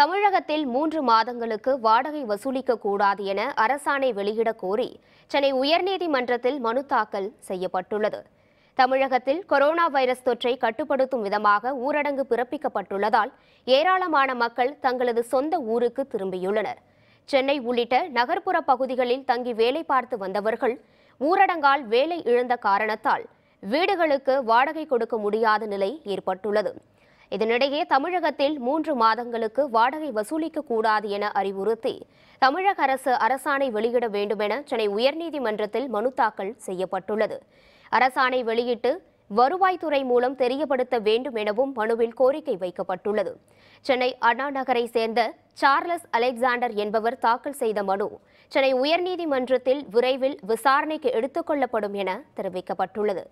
தமிழகத்தில் மூன்று மாதங்களுக்கு வாடகை வசூலிக்க கூடாது என அரசாணை வெளியிட கோரி சென்னை உயர்நீதிமன்றத்தில் மனு தாக்கல் செய்யப்பட்டுள்ளது தமிழகத்தில் கொரோனா வைரஸ் தொற்றை கட்டுப்படுத்தும் விதமாக ஊரடங்கு பிறப்பிக்கப்பட்டுள்ளதால் ஏராளமான மக்கள் தங்களது சொந்த ஊருக்கு திரும்பியுள்ளனர் சென்னை உள்ளிட்ட நகர்ப்புற பகுதிகளில் தங்கி வேலை பார்த்து வந்தவர்கள் ஊரடங்கால் வேலை இழந்த காரணத்தால் வீடுகளுக்கு வாடகை கொடுக்க முடியாத நிலை ஏற்பட்டுள்ளது இதனிடையே தமிழகத்தில் மூன்று மாதங்களுக்கு வாடகை வசூலிக்க கூடாது என அறிவுறுத்தி தமிழக அரசு அரசாணை வெளியிட வேண்டுமென சென்னை உயர்நீதிமன்றத்தில் மனு தாக்கல் செய்யப்பட்டுள்ளது அரசாணை வெளியிட்டு வருவாய்த்துறை மூலம் தெரியப்படுத்த வேண்டும் எனவும் மனுவில் கோரிக்கை வைக்கப்பட்டுள்ளது சென்னை அண்ணா நகரை சேர்ந்த சார்லஸ் அலெக்சாண்டர் என்பவர் தாக்கல் செய்த மனு சென்னை உயர்நீதிமன்றத்தில் விரைவில் விசாரணைக்கு எடுத்துக்கொள்ளப்படும் என தெரிவிக்கப்பட்டுள்ளது